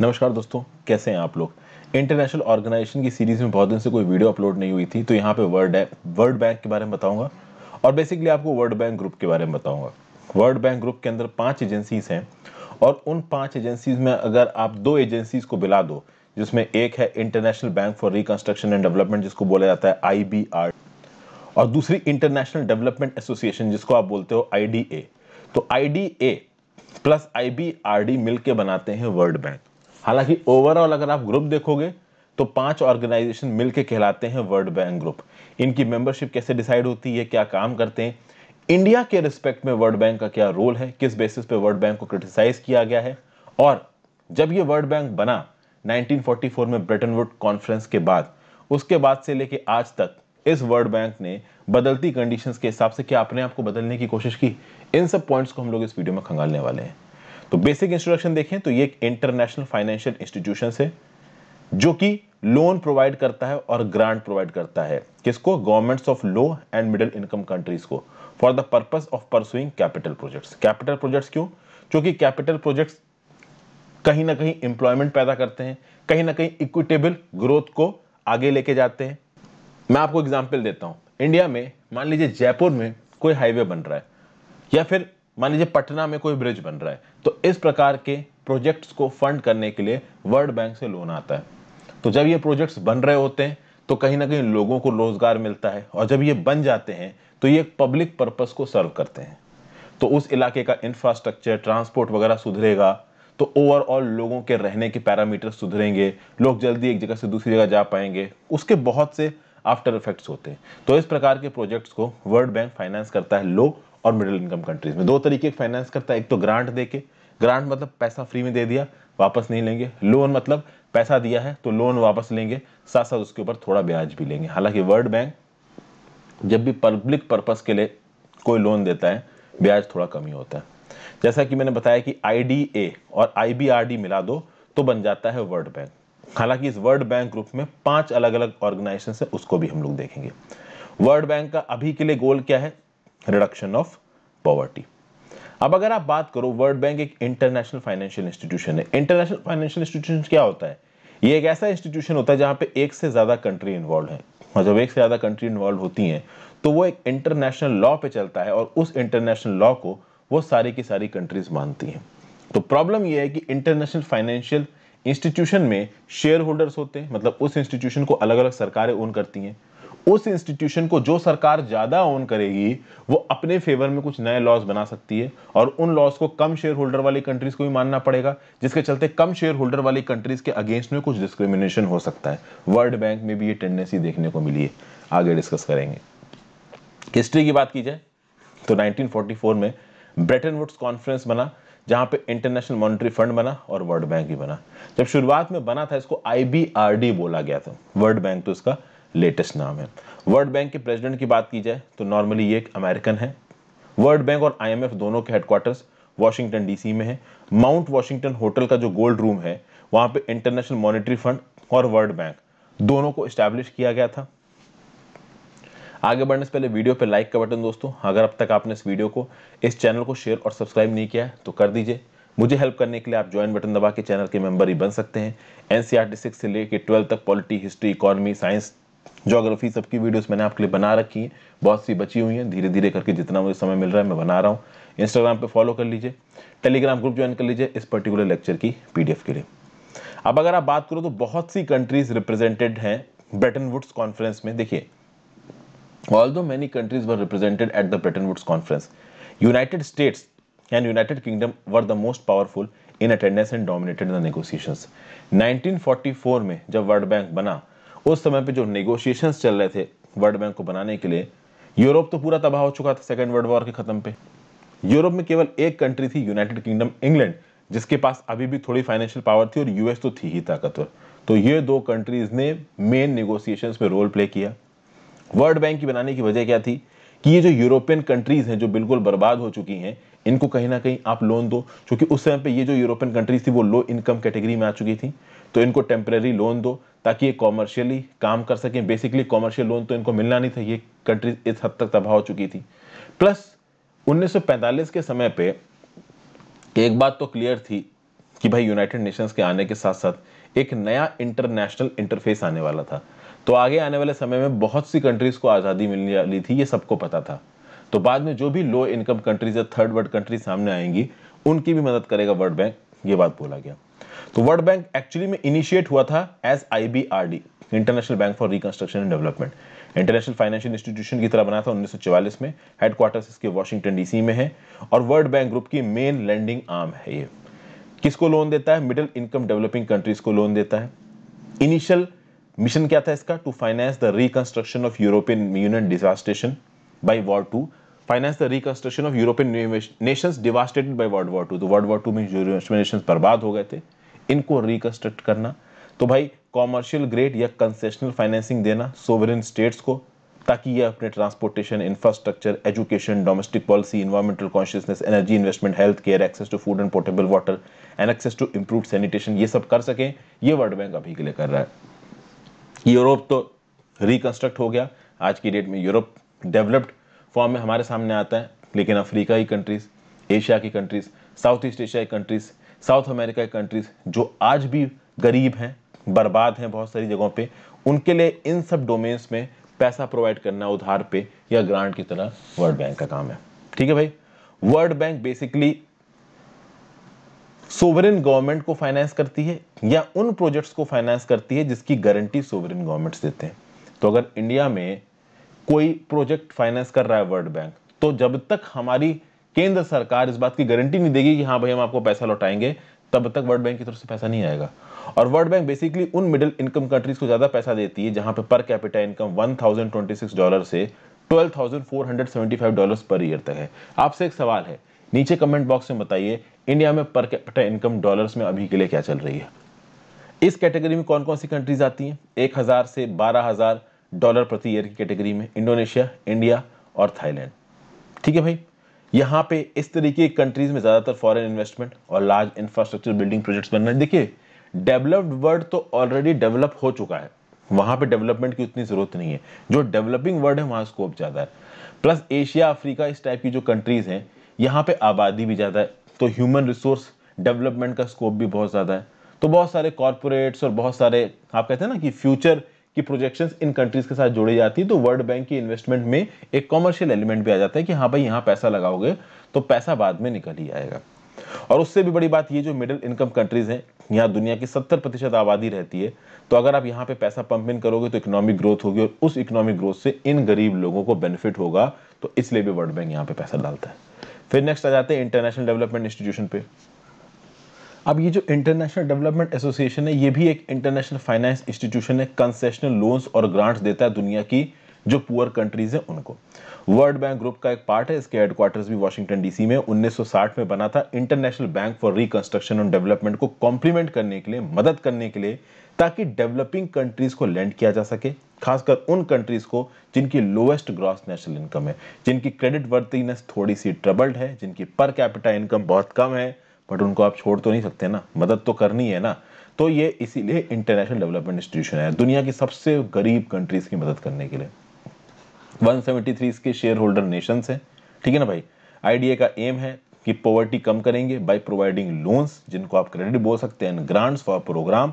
नमस्कार दोस्तों कैसे हैं आप लोग इंटरनेशनल ऑर्गेनाइजेशन की सीरीज़ में बहुत दिन से कोई वीडियो अपलोड नहीं हुई थी तो यहाँ पे वर्ल्ड वर्ल्ड बैंक के बारे में बताऊंगा और बेसिकली आपको वर्ल्ड बैंक ग्रुप के बारे में बताऊंगा वर्ल्ड बैंक ग्रुप के अंदर पांच एजेंसीज हैं और उन पांच एजेंसीज में अगर आप दो एजेंसीज को बिला दो जिसमें एक है international bank for Reconstruction and Development जिसको बोला जाता है आई और दूसरी इंटरनेशनल डेवलपमेंट एसोसिएशन जिसको आप बोलते हो आई तो आई प्लस आई मिलके बनाते हैं वर्ल्ड बैंक हालांकि ओवरऑल अगर आप ग्रुप देखोगे तो पांच ऑर्गेनाइजेशन मिलके कहलाते हैं वर्ल्ड बैंक ग्रुप इनकी मेंबरशिप कैसे डिसाइड होती है क्या काम करते हैं इंडिया के रिस्पेक्ट में वर्ल्ड बैंक का क्या रोल है किस बेसिस पे वर्ल्ड बैंक को क्रिटिसाइज किया गया है और जब ये वर्ल्ड बैंक बना 1944 में ब्रिटेन वुड कॉन्फ्रेंस के बाद उसके बाद से लेके आज तक इस वर्ल्ड बैंक ने बदलती कंडीशंस के हिसाब से क्या अपने आप को बदलने की कोशिश की इन सब पॉइंट्स को हम लोग इस वीडियो में खंगालने वाले हैं तो बेसिक इंस्ट्रोडक्शन देखें तो ये एक इंटरनेशनल फाइनेंशियल इंस्टीट्यूशन है जो कि लोन प्रोवाइड करता है और ग्रांट प्रोवाइड करता है किसको governments of low and middle income countries को for the purpose of pursuing capital projects capital projects क्यों क्योंकि कैपिटल प्रोजेक्ट्स कहीं ना कहीं इंप्लॉयमेंट पैदा करते हैं कहीं ना कहीं इक्विटेबल ग्रोथ को आगे लेके जाते हैं मैं आपको एग्जाम्पल देता हूं इंडिया में मान लीजिए जयपुर में कोई हाईवे बन रहा है या फिर मान लीजिए पटना में कोई ब्रिज बन रहा है तो इस प्रकार के प्रोजेक्ट्स को फंड करने के लिए वर्ल्ड बैंक से लोन आता है तो जब ये प्रोजेक्ट्स बन रहे होते हैं तो कहीं ना कहीं लोगों को रोजगार मिलता है और जब ये बन जाते हैं तो ये पब्लिक पर्पस को सर्व करते हैं तो उस इलाके का इंफ्रास्ट्रक्चर ट्रांसपोर्ट वगैरह सुधरेगा तो ओवरऑल लोगों के रहने के पैरामीटर सुधरेंगे लोग जल्दी एक जगह से दूसरी जगह जा पाएंगे उसके बहुत से आफ्टर इफेक्ट्स होते हैं तो इस प्रकार के प्रोजेक्ट्स को वर्ल्ड बैंक फाइनेंस करता है लो और मिडिल इनकम कंट्रीज में दो तरीके फाइनेंस करता है एक तो ग्रांट दे के ग्रांट मतलब पैसा फ्री में दे दिया वापस नहीं लेंगे लोन मतलब पैसा दिया है तो लोन वापस लेंगे साथ साथ उसके ऊपर थोड़ा ब्याज भी लेंगे हालांकि वर्ल्ड बैंक जब भी पब्लिक पर्पज के लिए कोई लोन देता है ब्याज थोड़ा कम ही होता है जैसा कि मैंने बताया कि आई और आई मिला दो तो बन जाता है वर्ल्ड बैंक हालांकि इस वर्ल्ड बैंक ग्रुप में पांच अलग अलग ऑर्गेनाइजेशन है उसको भी हम लोग देखेंगे वर्ल्ड बैंक का अभी के लिए गोल क्या है रिडक्शन ऑफ पॉवर्टी अब अगर आप बात करो वर्ल्ड बैंक एक इंटरनेशनल फाइनेंशियल इंस्टीट्यूशन है इंटरनेशनल फाइनेंशियल इंस्टीट्यूशन क्या होता है ये एक ऐसा इंस्टीट्यूशन होता है जहां पे एक से ज़्यादा कंट्री इन्वॉल्व है और जब एक से ज़्यादा कंट्री इन्वॉल्व होती हैं तो वो एक इंटरनेशनल लॉ पे चलता है और उस इंटरनेशनल लॉ को वो सारी की सारी कंट्रीज मानती हैं तो प्रॉब्लम ये है कि इंटरनेशनल फाइनेंशियल इंस्टीट्यूशन में शेयर होल्डर्स होते हैं मतलब उस इंस्टीट्यूशन को अलग अलग सरकारें ओन करती हैं उस इंस्टीट्यूशन को जो सरकार ज़्यादा ओन करेगी वो अपने फेवर में कुछ नए लॉस बना सकती है और उन लॉस को कम शेयर होल्डर वाली कंट्रीज़ को भी मानना पड़ेगा जिसके चलते कम शेयर होल्डर वाली कंट्रीज़ के अगेंस्ट में कुछ डिस्क्रिमिनेशन हो सकता है वर्ल्ड बैंक में भी ये टेंडेंसी देखने को मिली है आगे डिस्कस करेंगे हिस्ट्री की बात की जाए तो नाइनटीन में ब्रेटन वुड्स कॉन्फ्रेंस बना जहां पे इंटरनेशनल मॉनिटरी फंड बना और वर्ल्ड बैंक भी बना जब शुरुआत में बना था इसको आईबीआरडी बोला गया था वर्ल्ड बैंक तो इसका लेटेस्ट नाम है वर्ल्ड बैंक के प्रेसिडेंट की बात की जाए तो नॉर्मली ये एक अमेरिकन है वर्ल्ड बैंक और आईएमएफ दोनों के हेडक्वार्टर्स वाशिंगटन डीसी में है माउंट वाशिंगटन होटल का जो गोल्ड रूम है वहां पे इंटरनेशनल मॉनिटरी फंड और वर्ल्ड बैंक दोनों को स्टैब्लिश किया गया था आगे बढ़ने से पहले वीडियो पे लाइक का बटन दोस्तों अगर अब तक आपने इस वीडियो को इस चैनल को शेयर और सब्सक्राइब नहीं किया है तो कर दीजिए मुझे हेल्प करने के लिए आप ज्वाइन बटन दबा के चैनल के मेंबर ही बन सकते हैं एनसीआर एन e से लेकर ट्वेल्थ तक polity history economy science geography सबकी वीडियोस मैंने आपके लिए बना रखी हैं बहुत सी बची हुई हैं धीरे धीरे करके जितना मुझे समय मिल रहा है मैं बना रहा हूँ इंस्टाग्राम पर फॉलो कर लीजिए टेलीग्राम ग्रुप ज्वाइन कर लीजिए इस पर्टिकुलर लेक्चर की पी के लिए अब अगर आप बात करो तो बहुत सी कंट्रीज रिप्रेजेंटेड हैं ब्रेटन वुड्स कॉन्फ्रेंस में देखिए although many countries were represented at the Bretton Woods conference United States and United Kingdom were the most powerful in attendance and dominated the negotiations 1944 में जब world bank बना उस समय पे जो negotiations चल रहे थे वर्ल्ड बैंक को बनाने के लिए यूरोप तो पूरा तबाह हो चुका था सेकेंड वर्ल्ड वॉर के खत्म पे यूरोप में केवल एक कंट्री थी यूनाइटेड किंगडम इंग्लैंड जिसके पास अभी भी थोड़ी फाइनेंशियल पावर थी और यूएस तो थी ही ताकतवर तो ये दो कंट्रीज ने मेन नेगोशिएशन में रोल प्ले किया वर्ल्ड बैंक की बनाने की वजह क्या थी कि ये जो यूरोपियन कंट्रीज हैं जो बिल्कुल बर्बाद हो चुकी हैं इनको कहीं ना कहीं आप लोन दो क्योंकि उस समय पे ये जो यूरोपियन कंट्रीज थी वो लो इनकम कैटेगरी में आ चुकी थी तो इनको टेम्परेरी लोन दो ताकि ये कॉमर्शियली काम कर सकें बेसिकली कॉमर्शियल लोन तो इनको मिलना नहीं था ये कंट्री इस हद तक तबाह हो चुकी थी प्लस 1945 के समय पे एक बात तो क्लियर थी कि भाई यूनाइटेड नेशंस के आने के साथ साथ एक नया इंटरनेशनल इंटरफेस आने वाला था तो आगे आने वाले समय में बहुत सी कंट्रीज को आज़ादी मिलने वाली थी ये सबको पता था तो बाद में जो भी लो इनकम कंट्रीज या थर्ड वर्ल्ड कंट्रीज सामने आएंगी उनकी भी मदद करेगा वर्ल्ड बैंक ये बात बोला गया तो वर्ल्ड बैंक एक्चुअली में इनिशिएट हुआ था as I International bank for reconstruction and Development international financial institution की तरह बना था 1944 में हेडक्वार्टर्स इसके वाशिंगटन डीसी में है और वर्ल्ड बैंक ग्रुप की मेन लैंडिंग आर्म है ये किसको लोन देता है मिडिल इनकम डेवलपिंग कंट्रीज को लोन देता है इनिशियल मिशन क्या था इसका to finance the reconstruction of European Union devastation by war to finance the reconstruction of European nations devastated by World War Two तो वर्ल्ड वॉर टू में European nations बर्बाद हो गए थे इनको रिकंस्ट्रक्ट करना तो भाई कॉमर्शियल ग्रेड या कंसेशनल फाइनेंसिंग देना सोवरेन स्टेट्स को ताकि ये अपने transportation infrastructure education domestic policy environmental consciousness energy investment health care access to food and portable water and access to improve sanitation ये सब कर सकें ये वर्ल्ड बैंक अभी के लिए कर रहा है यूरोप तो रिकंस्ट्रक्ट हो गया आज की डेट में यूरोप डेवलप्ड फॉर्म में हमारे सामने आता है लेकिन अफ्रीका की कंट्रीज़ एशिया की कंट्रीज़ साउथ ईस्ट एशिया की कंट्रीज़ साउथ अमेरिका कंट्रीज जो आज भी गरीब हैं बर्बाद हैं बहुत सारी जगहों पे उनके लिए इन सब डोमेन्स में पैसा प्रोवाइड करना उधार पे या ग्रांट की तरह वर्ल्ड बैंक का काम है ठीक है भाई World Bank basically sovereign government को फाइनेंस करती है या उन प्रोजेक्ट्स को फाइनेंस करती है जिसकी गारंटी सोवरेन गवर्नमेंट्स देते हैं तो अगर इंडिया में कोई प्रोजेक्ट फाइनेंस कर रहा है वर्ल्ड बैंक तो जब तक हमारी केंद्र सरकार इस बात की गारंटी नहीं देगी कि हाँ भाई हम आपको पैसा लौटाएंगे तब तक वर्ल्ड बैंक की तरफ से पैसा नहीं आएगा और वर्ल्ड बैंक बेसिकली उन मिडिल इनकम कंट्रीज को ज्यादा पैसा देती है जहां पे पर कैपिटा इनकम 1026 डॉलर से 12,475 डॉलर्स पर ईयर तक है आपसे एक सवाल है नीचे कमेंट बॉक्स में बताइए इंडिया में पर कैपिटा इनकम डॉलर्स में अभी के लिए क्या चल रही है इस कैटेगरी में कौन कौन सी कंट्रीज आती हैं एक हज़ार से बारह हज़ार डॉलर प्रति ईयर की कैटेगरी में इंडोनेशिया इंडिया और थाईलैंड ठीक है भाई यहाँ पे इस तरीके की कंट्रीज में ज़्यादातर फॉरेन इन्वेस्टमेंट और लार्ज इंफ्रास्ट्रक्चर बिल्डिंग प्रोजेक्ट्स बन रहे हैं देखिए डेवलप्ड वर्ल्ड तो ऑलरेडी डेवलप हो चुका है वहाँ पे डेवलपमेंट की उतनी ज़रूरत नहीं है जो डेवलपिंग वर्ल्ड है वहाँ स्कोप ज़्यादा है प्लस एशिया अफ्रीका इस टाइप की जो कंट्रीज़ हैं यहाँ पे आबादी भी ज़्यादा है तो ह्यूमन रिसोर्स डेवलपमेंट का स्कोप भी बहुत ज़्यादा है तो बहुत सारे कॉरपोरेट्स और बहुत सारे आप कहते हैं ना कि फ्यूचर कि प्रोजेक्शन इन कंट्रीज के साथ जुड़ी जाती है तो वर्ल्ड बैंक की इन्वेस्टमेंट में एक कॉमर्शियल एलिमेंट भी आ जाता है कि हाँ भाई यहाँ पैसा लगाओगे तो पैसा बाद में निकल ही आएगा और उससे भी बड़ी बात ये जो मिडिल इनकम कंट्रीज हैं यहाँ दुनिया की सत्तर प्रतिशत आबादी रहती है तो अगर आप यहाँ पे पैसा पंप इन करोगे तो इकोनॉमिक ग्रोथ होगी और उस इकोनॉमिक ग्रोथ से इन गरीब लोगों को बेनिफिट होगा तो इसलिए भी वर्ल्ड बैंक यहाँ पे पैसा डालता है फिर नेक्स्ट आ जाते हैं इंटरनेशनल डेवलपमेंट इंस्टीट्यूशन पे अब ये जो इंटरनेशनल डेवलपमेंट एसोसिएशन है ये भी एक इंटरनेशनल फाइनेंस इंस्टीट्यूशन है कंसेशनल लोन्स और ग्रांट्स देता है दुनिया की जो पुअर कंट्रीज है उनको वर्ल्ड बैंक ग्रुप का एक पार्ट है इसके हेडक्वार्टर्स भी वाशिंगटन डीसी में 1960 में बना था international bank for reconstruction and development को कॉम्प्लीमेंट करने के लिए मदद करने के लिए ताकि डेवलपिंग कंट्रीज को लैंड किया जा सके खासकर उन कंट्रीज को जिनकी लोएस्ट ग्रॉस नेशनल इनकम है जिनकी क्रेडिट वर्थीनेस थोड़ी सी ट्रबल्ड है जिनकी पर कैपिटा इनकम बहुत कम है बट उनको आप छोड़ तो नहीं सकते ना मदद तो करनी है ना तो ये इसीलिए इंटरनेशनल डेवलपमेंट इंस्टीट्यूशन है दुनिया की सबसे गरीब कंट्रीज़ की मदद करने के लिए 173 इसके शेयर होल्डर नेशंस हैं ठीक है ना भाई आईडीए का एम है कि पॉवर्टी कम करेंगे बाय प्रोवाइडिंग लोन्स जिनको आप क्रेडिट बोल सकते हैं ग्रांट्स फॉर प्रोग्राम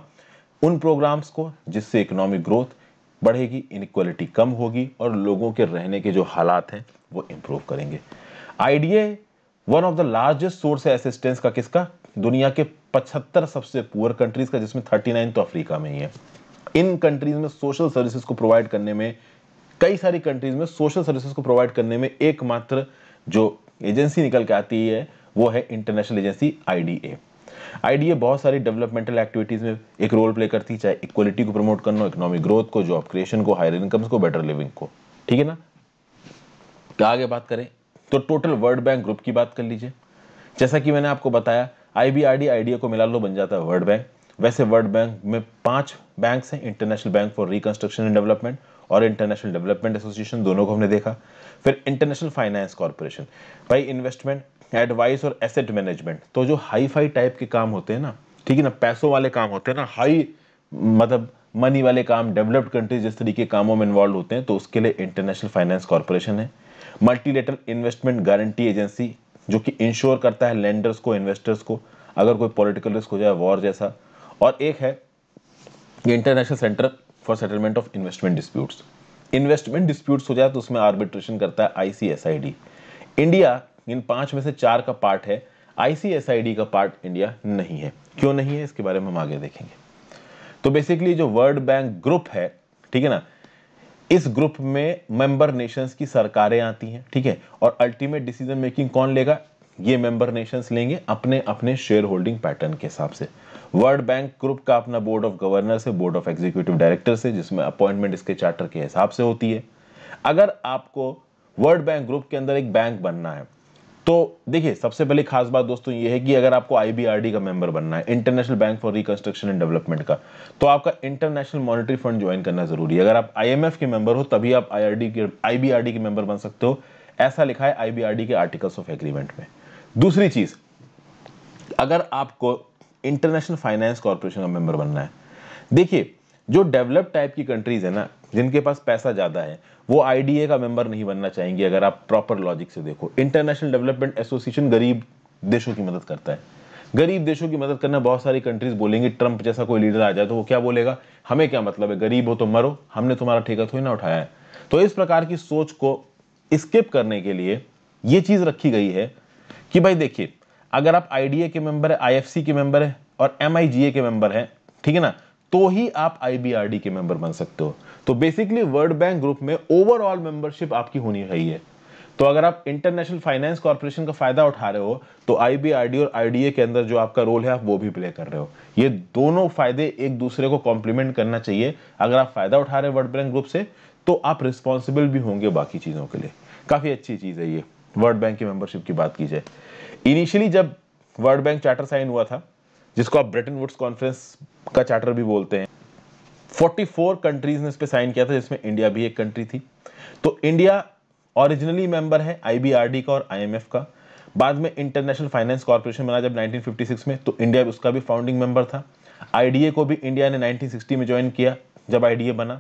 उन प्रोग्राम्स को जिससे इकोनॉमिक ग्रोथ बढ़ेगी इनक्वालिटी कम होगी और लोगों के रहने के जो हालात हैं वो इम्प्रूव करेंगे IDA one of the largest source है असिस्टेंस का किसका दुनिया के 75 सबसे पुअर कंट्रीज का जिसमें 39 तो अफ्रीका में ही है इन कंट्रीज में सोशल सर्विसेज को प्रोवाइड करने में कई सारी कंट्रीज में सोशल सर्विसेज को प्रोवाइड करने में एकमात्र जो एजेंसी निकल के आती है वो है इंटरनेशनल एजेंसी आईडीए आईडीए बहुत सारी डेवलपमेंटल एक्टिविटीज में एक रोल प्ले करती है चाहे इक्वलिटी को प्रमोट करना इकोनॉमिक ग्रोथ को जॉब क्रिएशन को हायर इनकम्स को बेटर लिविंग को ठीक है ना आगे बात करें तो टोटल वर्ल्ड बैंक ग्रुप की बात कर लीजिए जैसा कि मैंने आपको बताया आईबीआरडी आइडिया को मिला लो बन जाता है वर्ल्ड बैंक वैसे वर्ल्ड बैंक में पांच बैंक हैं international bank for reconstruction and development और इंटरनेशनल डेवलपमेंट एसोसिएशन दोनों को हमने देखा फिर इंटरनेशनल फाइनेंस कॉरपोरेशन भाई इन्वेस्टमेंट एडवाइस और एसेट मैनेजमेंट तो जो हाई फाई टाइप के काम होते हैं ना ठीक है ना पैसों वाले काम होते हैं ना हाई मतलब मनी वाले काम डेवलप्ड कंट्रीज जिस तरीके कामों में इन्वॉल्व होते हैं तो उसके लिए इंटरनेशनल फाइनेंस कॉरपोरेशन है मल्टीलेटरल इन्वेस्टमेंट गारंटी एजेंसी जो कि इंश्योर करता है लैंडर्स को इन्वेस्टर्स को अगर कोई पॉलिटिकल रिस्क हो जाए वॉर जैसा और एक है international centre for settlement of investment disputes investment disputes हो जाए तो उसमें आर्बिट्रेशन करता है आईसीएसआईडी इंडिया इन पांच में से चार का पार्ट है आईसीएसआईडी का पार्ट इंडिया नहीं है क्यों नहीं है इसके बारे में हम आगे देखेंगे तो बेसिकली जो वर्ल्ड बैंक ग्रुप है ठीक है ना इस ग्रुप में मेंबर नेशंस की सरकारें आती हैं ठीक है और अल्टीमेट डिसीजन मेकिंग कौन लेगा ये मेंबर नेशंस लेंगे अपने अपने शेयर होल्डिंग पैटर्न के हिसाब से वर्ल्ड बैंक ग्रुप का अपना बोर्ड ऑफ गवर्नर से बोर्ड ऑफ एग्जीक्यूटिव डायरेक्टर से जिसमें अपॉइंटमेंट इसके चार्टर के हिसाब से होती है अगर आपको वर्ल्ड बैंक ग्रुप के अंदर एक बैंक बनना है तो देखिए सबसे पहले खास बात दोस्तों ये है कि अगर आपको आईबीआरडी का मेंबर बनना है international bank for reconstruction and development का तो आपका इंटरनेशनल मॉनेटरी फंड ज्वाइन करना जरूरी है अगर आप आईएमएफ के मेंबर हो तभी आप आईआरडी के आईबीआरडी के मेंबर बन सकते हो ऐसा लिखा है आईबीआरडी के आर्टिकल्स ऑफ एग्रीमेंट में दूसरी चीज अगर आपको इंटरनेशनल फाइनेंस कॉरपोरेशन का मेंबर बनना है देखिए जो डेवलप टाइप की कंट्रीज है ना जिनके पास पैसा ज़्यादा है वो आई का मेंबर नहीं बनना चाहेंगे अगर आप प्रॉपर लॉजिक से देखो इंटरनेशनल डेवलपमेंट एसोसिएशन गरीब देशों की मदद करता है गरीब देशों की मदद करना बहुत सारी कंट्रीज बोलेंगे ट्रंप जैसा कोई लीडर आ जाए तो वो क्या बोलेगा हमें क्या मतलब है गरीब हो तो मरो हमने तुम्हारा ठेका थोड़ी ना उठाया है तो इस प्रकार की सोच को स्किप करने के लिए ये चीज़ रखी गई है कि भाई देखिए अगर आप आईडीए के मेंबर है आईएफसी के मेंबर है और एम के मेंबर है ठीक है ना तो ही आप आईबीआरडी के मेंबर बन सकते हो तो बेसिकली वर्ल्ड बैंक ग्रुप में ओवरऑल मेंबरशिप आपकी होनी चाहिए तो अगर आप इंटरनेशनल फाइनेंस कॉर्पोरेशन का फायदा उठा रहे हो तो आईबीआरडी और आईडीए के अंदर जो आपका रोल है आप वो भी प्ले कर रहे हो ये दोनों फायदे एक दूसरे को कॉम्प्लीमेंट करना चाहिए अगर आप फायदा उठा रहे हो वर्ल्ड बैंक ग्रुप से तो आप रिस्पॉन्सिबल भी होंगे बाकी चीजों के लिए काफी अच्छी चीज है ये वर्ल्ड बैंक की मेंबरशिप की बात की जाए इनिशियली जब वर्ल्ड बैंक चार्टर साइन हुआ था जिसको आप ब्रिटेन वुड्स कॉन्फ्रेंस का चार्टर भी बोलते हैं 44 कंट्रीज ने इस पर साइन किया था जिसमें इंडिया भी एक कंट्री थी तो इंडिया ओरिजिनली मेंबर है आईबीआरडी का और आईएमएफ का बाद में इंटरनेशनल फाइनेंस कॉर्पोरेशन बना जब 1956 में तो इंडिया उसका भी फाउंडिंग मेंबर था आईडीए को भी इंडिया ने 1960 में ज्वाइन किया जब आईडीए बना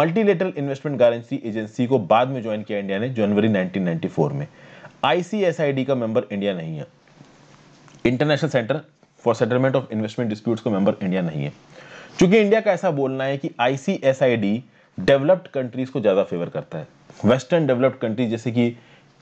मल्टीलेटरल इन्वेस्टमेंट गारंटी एजेंसी को बाद में ज्वाइन किया इंडिया ने जनवरी 1994 में आईसीएसआईडी का मेंबर इंडिया नहीं है international centre for settlement of investment disputes का मेंबर इंडिया नहीं है चूंकि इंडिया का ऐसा बोलना है कि आईसीएसआईडी डेवलप्ड कंट्रीज को ज़्यादा फेवर करता है वेस्टर्न डेवलप्ड कंट्रीज जैसे कि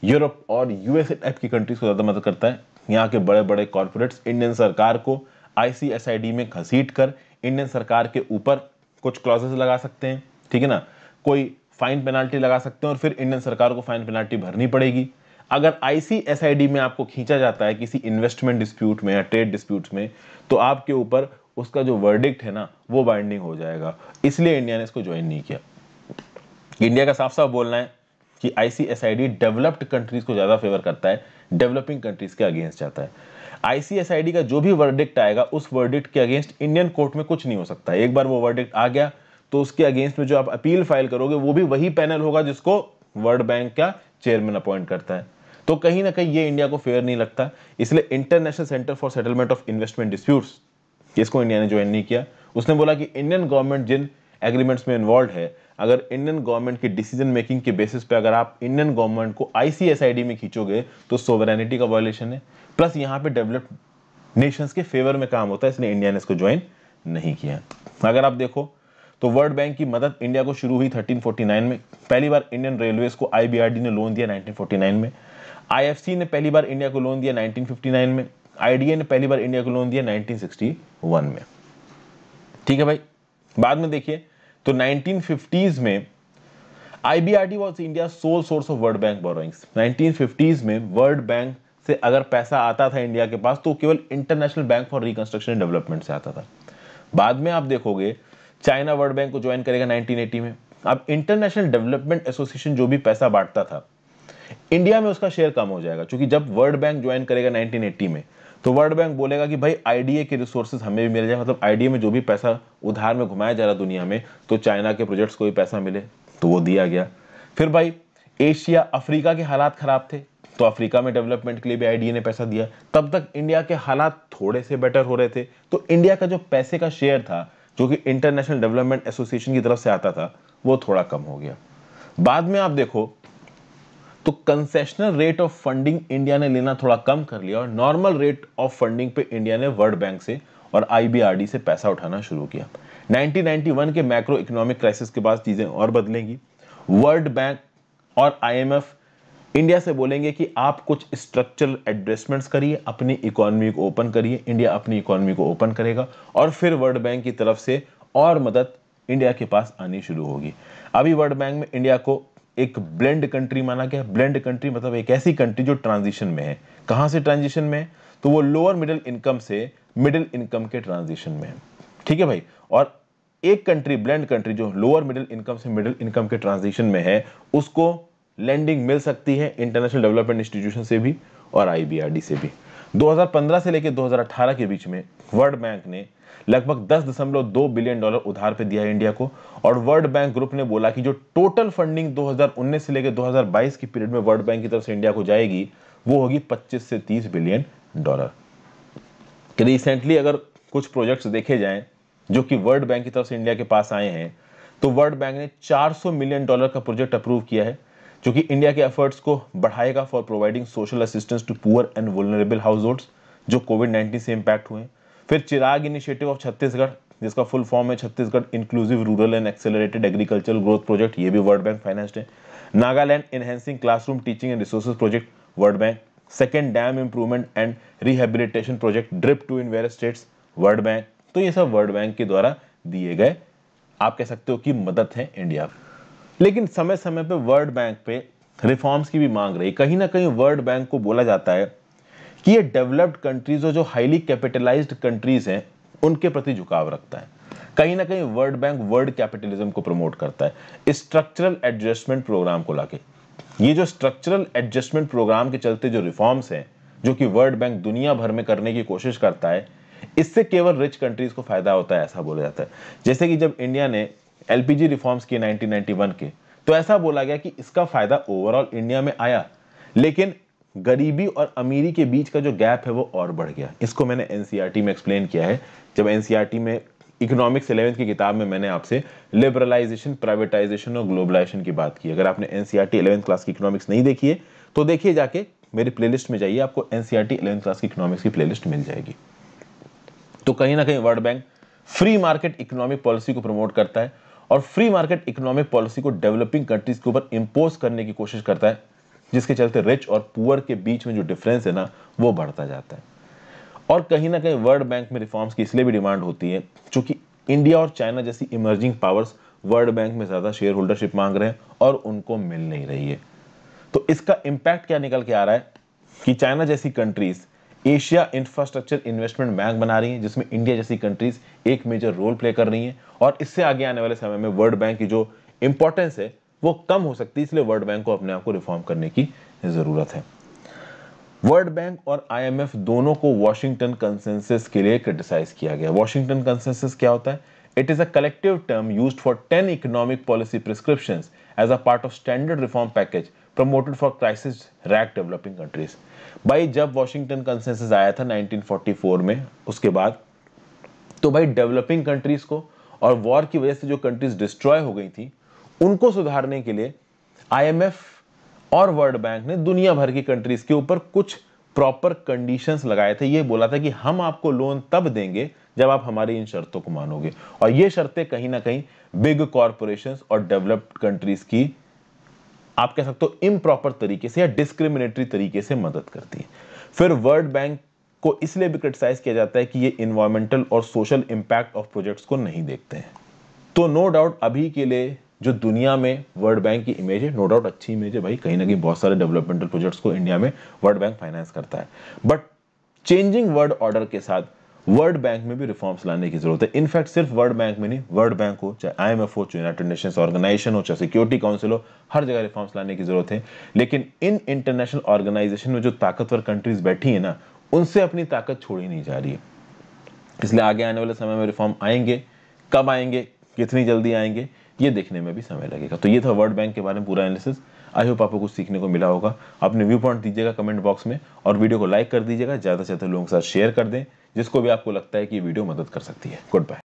यूरोप और यूएस टाइप की कंट्रीज को ज़्यादा मदद करता है यहाँ के बड़े बड़े कॉरपोरेट्स इंडियन सरकार को आईसीएसआईडी में घसीट कर इंडियन सरकार के ऊपर कुछ क्लॉजेस लगा सकते हैं ठीक है ना कोई फाइन पेनाल्टी लगा सकते हैं और फिर इंडियन सरकार को फाइन पेनाल्टी भरनी पड़ेगी अगर आईसीएसआईडी में आपको खींचा जाता है किसी इन्वेस्टमेंट डिस्प्यूट में या ट्रेड डिस्प्यूट में तो आपके ऊपर उसका जो वर्डिक्ट है ना वो बाइंडिंग हो जाएगा इसलिए इंडिया ने इसको ज्वाइन नहीं किया इंडिया का साफ साफ बोलना है कि आईसीएसआईडी डेवलप्ड कंट्रीज को ज़्यादा फेवर करता है डेवलपिंग कंट्रीज के अगेंस्ट जाता है आईसीएसआईडी का जो भी वर्डिक्ट आएगा उस वर्डिक्ट के अगेंस्ट इंडियन कोर्ट में कुछ नहीं हो सकता एक बार वो वर्डिक्ट आ गया तो उसके अगेंस्ट में जो आप अपील फाइल करोगे वो भी वही पैनल होगा जिसको वर्ल्ड बैंक का चेयरमैन अपॉइंट करता है तो कहीं ना कहीं ये इंडिया को फेयर नहीं लगता इसलिए international centre for settlement of investment disputes इसको इंडिया ने ज्वाइन नहीं किया उसने बोला कि इंडियन गवर्नमेंट जिन एग्रीमेंट्स में इन्वॉल्व है अगर इंडियन गवर्नमेंट की डिसीजन मेकिंग के बेसिस पे अगर आप इंडियन गवर्नमेंट को आईसीएसआईडी में खींचोगे तो सोवरेनिटी का वायलेशन है प्लस यहाँ पे डेवलप नेशंस के फेवर में काम होता है इसलिए इंडिया ने इसको ज्वाइन नहीं किया अगर आप देखो तो वर्ल्ड बैंक की मदद इंडिया को शुरू हुई थर्टीन में पहली बार इंडियन रेलवेज को आई ने लोन दिया नाइनटीन में आईएफसी ने पहली बार इंडिया को लोन दिया 1959 में आईडीए ने पहली बार इंडिया को लोन दिया 1961 में ठीक है भाई बाद में देखिए तो 1950s में IBRD was India sole source of world bank borrowings 1950s में वर्ल्ड बैंक से अगर पैसा आता था इंडिया के पास तो केवल international bank for reconstruction and development से आता था बाद में आप देखोगे चाइना वर्ल्ड बैंक को ज्वाइन करेगा 1980 में अब इंटरनेशनल डेवलपमेंट एसोसिएशन जो भी पैसा बांटता था इंडिया में उसका शेयर कम हो जाएगा क्योंकि जब वर्ल्ड बैंक ज्वाइन करेगा 1980 में तो वर्ल्ड बैंक बोलेगा कि भाई आईडीए के रिसोर्सेज हमें भी मिल जाए मतलब आईडीए में जो भी पैसा उधार में घुमाया जा रहा दुनिया में तो चाइना के प्रोजेक्ट्स को भी पैसा मिले तो वो दिया गया फिर भाई एशिया अफ्रीका के हालात खराब थे तो अफ्रीका में डेवलपमेंट के लिए भी आईडीए ने पैसा दिया तब तक इंडिया के हालात थोड़े से बेटर हो रहे थे तो इंडिया का जो पैसे का शेयर था जो कि इंटरनेशनल डेवलपमेंट एसोसिएशन की तरफ से आता था वो थोड़ा कम हो गया बाद में आप देखो तो concessional rate of funding India ने लेना थोड़ा कम कर लिया और नॉर्मल रेट ऑफ फंडिंग पे इंडिया ने वर्ल्ड बैंक से और आईबीआरडी से पैसा उठाना शुरू किया 1991 के मैक्रो इकोनॉमिक क्राइसिस के बाद चीज़ें और बदलेंगी वर्ल्ड बैंक और आईएमएफ इंडिया से बोलेंगे कि आप कुछ स्ट्रक्चरल एडजस्टमेंट्स करिए अपनी इकोनॉमी को ओपन करिए इंडिया अपनी इकोनॉमी को ओपन करेगा और फिर वर्ल्ड बैंक की तरफ से और मदद इंडिया के पास आनी शुरू होगी अभी वर्ल्ड बैंक में इंडिया को एक ब्लेंड कंट्री माना गया ब्लेंड कंट्री मतलब एक ऐसी कंट्री जो ट्रांजिशन में है कहां से ट्रांजिशन में है तो वो लोअर मिडिल इनकम से मिडिल इनकम के ट्रांजिशन में है ठीक है भाई और एक कंट्री ब्लेंड कंट्री जो लोअर मिडिल इनकम से मिडिल इनकम के ट्रांजिशन में है उसको लैंडिंग मिल सकती है इंटरनेशनल डेवलपमेंट इंस्टीट्यूशन से भी और आईबीआरडी से भी 2015 से लेकर 2018 के बीच में वर्ल्ड बैंक ने लगभग 10.2 बिलियन डॉलर उधार पे दिया इंडिया को और वर्ल्ड बैंक ग्रुप ने बोला कि जो टोटल फंडिंग 2019 से लेकर 2022 की पीरियड में वर्ल्ड बैंक की तरफ से इंडिया को जाएगी वो होगी 25 से 30 बिलियन डॉलर रिसेंटली अगर कुछ प्रोजेक्ट्स देखे जाएं जो कि वर्ल्ड बैंक की तरफ से इंडिया के पास आए हैं तो वर्ल्ड बैंक ने 400 मिलियन डॉलर का प्रोजेक्ट अप्रूव किया है जो कि इंडिया के एफर्ट्स को बढ़ाएगा for providing social assistance to poor and vulnerable households जो कोविड नाइन्टीन से इम्पैक्ट हुए फिर चिराग इनिशिएटिव ऑफ छत्तीसगढ़ जिसका फुल फॉर्म है Chhattisgarh inclusive rural and accelerated agricultural growth project ये भी वर्ल्ड बैंक फाइनेंस्ड है Nagaland enhancing classroom teaching and resources project world bank second dam improvement and rehabilitation project DRIP two in various states world bank तो ये सब world bank के द्वारा दिए गए आप कह सकते हो कि मदद है इंडिया लेकिन समय समय पर वर्ल्ड बैंक पे रिफॉर्म्स की भी मांग रही कहीं ना कहीं वर्ल्ड बैंक को बोला जाता है कि ये डेवलप्ड कंट्रीज और जो हाईली कैपिटलाइज्ड कंट्रीज हैं उनके प्रति झुकाव रखता है कहीं ना कहीं वर्ल्ड बैंक वर्ल्ड कैपिटलिज्म को प्रमोट करता है स्ट्रक्चरल एडजस्टमेंट प्रोग्राम को लाके ये जो स्ट्रक्चरल एडजस्टमेंट प्रोग्राम के चलते जो रिफॉर्म्स हैं जो कि वर्ल्ड बैंक दुनिया भर में करने की कोशिश करता है इससे केवल रिच कंट्रीज को फायदा होता है ऐसा बोला जाता है जैसे कि जब इंडिया ने एलपीजी रिफॉर्म्स की 1991 के तो ऐसा बोला गया कि इसका फायदा ओवरऑल इंडिया में आया लेकिन गरीबी और अमीरी के बीच का जो गैप है वो और बढ़ गया इसको मैंने एनसीईआरटी e में एक्सप्लेन किया है जब एनसीईआरटी e में इकोनॉमिक्स इलेवेंथ की किताब में मैंने आपसे लिबरलाइजेशन प्राइवेटाइजेशन और ग्लोबलाइजेशन की बात की अगर आपने एनसीईआरटी इलेवेंथ क्लास की इकोनॉमिक्स नहीं देखी है तो देखिए जाके मेरी प्लेलिस्ट में जाइए आपको एनसीईआरटी इलेवंथ क्लास की इकोनॉमिक्स की प्लेलिस्ट मिल जाएगी तो कहीं ना कहीं world bank free market economic policy को प्रमोट करता है और फ्री मार्केट इकोनॉमिक पॉलिसी को डेवलपिंग कंट्रीज के ऊपर इम्पोज करने की कोशिश करता है जिसके चलते रिच और पुअर के बीच में जो डिफरेंस है ना वो बढ़ता जाता है और कहीं ना कहीं वर्ल्ड बैंक में रिफॉर्म्स की इसलिए भी डिमांड होती है क्योंकि इंडिया और चाइना जैसी इमर्जिंग पावर्स वर्ल्ड बैंक में ज़्यादा शेयर होल्डरशिप मांग रहे हैं और उनको मिल नहीं रही है तो इसका इम्पैक्ट क्या निकल के आ रहा है कि चाइना जैसी countries Asia infrastructure investment bank बना रही है जिसमें इंडिया जैसी कंट्रीज एक मेजर रोल प्ले कर रही हैं और इससे आगे आने वाले समय में वर्ल्ड बैंक की जो इंपॉर्टेंस है वो कम हो सकती है इसलिए वर्ल्ड बैंक को अपने आप को रिफॉर्म करने की ज़रूरत है वर्ल्ड बैंक और आईएमएफ दोनों को वॉशिंगटन कंसेंसस के लिए क्रिटिसाइज किया गया वॉशिंगटन कंसेंसस क्या होता है it is a collective term used for ten economic policy prescriptions as a part of standard reform package promoted for crisis wracked developing countries भाई जब वॉशिंगटन कंसेंसस आया था 1944 में उसके बाद तो भाई डेवलपिंग कंट्रीज को और वॉर की वजह से जो कंट्रीज डिस्ट्रॉय हो गई थी उनको सुधारने के लिए आईएमएफ और वर्ल्ड बैंक ने दुनिया भर की कंट्रीज के ऊपर कुछ प्रॉपर कंडीशंस लगाए थे ये बोला था कि हम आपको लोन तब देंगे जब आप हमारी इन शर्तों को मानोगे और ये शर्तें कहीं ना कहीं बिग कॉरपोरेशंस और डेवलप्ड कंट्रीज की आप कह सकते हो इम तरीके से या डिस्क्रिमिनेटरी तरीके से मदद करती है फिर वर्ल्ड बैंक को इसलिए भी क्रिटिसाइज किया जाता है कि ये इन्वायरमेंटल और सोशल इम्पैक्ट ऑफ प्रोजेक्ट्स को नहीं देखते हैं तो नो डाउट अभी के लिए जो दुनिया में वर्ल्ड बैंक की इमेज है नो डाउट अच्छी इमेज है भाई कहीं ना कहीं बहुत सारे डेवलपमेंटल प्रोजेक्ट्स को इंडिया में वर्ल्ड बैंक फाइनेंस करता है बट चेंजिंग वर्ल्ड ऑर्डर के साथ वर्ल्ड बैंक में भी रिफॉर्म्स लाने की जरूरत है इनफैक्ट सिर्फ वर्ल्ड बैंक में नहीं वर्ल्ड बैंक हो चाहे आई हो चाहे यूनाइटेड नेशन ऑर्गेनाइजेशन हो चाहे सिक्योरिटी काउंसिल हो हर जगह रिफॉर्म्स लाने की जरूरत है लेकिन इन इंटरनेशनल ऑर्गेनाइजेशन में जो ताकतवर कंट्रीज बैठी है ना उनसे अपनी ताकत छोड़ी नहीं जा रही है इसलिए आगे आने वाले समय में रिफॉर्म आएंगे कब आएंगे कितनी जल्दी आएंगे ये देखने में भी समय लगेगा तो ये था वर्ल्ड बैंक के बारे में पूरा एनालिसिस आई होप आपको कुछ सीखने को मिला होगा अपने व्यू पॉइंट दीजिएगा कमेंट बॉक्स में और वीडियो को लाइक कर दीजिएगा ज़्यादा से ज़्यादा लोगों के साथ शेयर कर दें जिसको भी आपको लगता है कि वीडियो मदद कर सकती है गुड बाय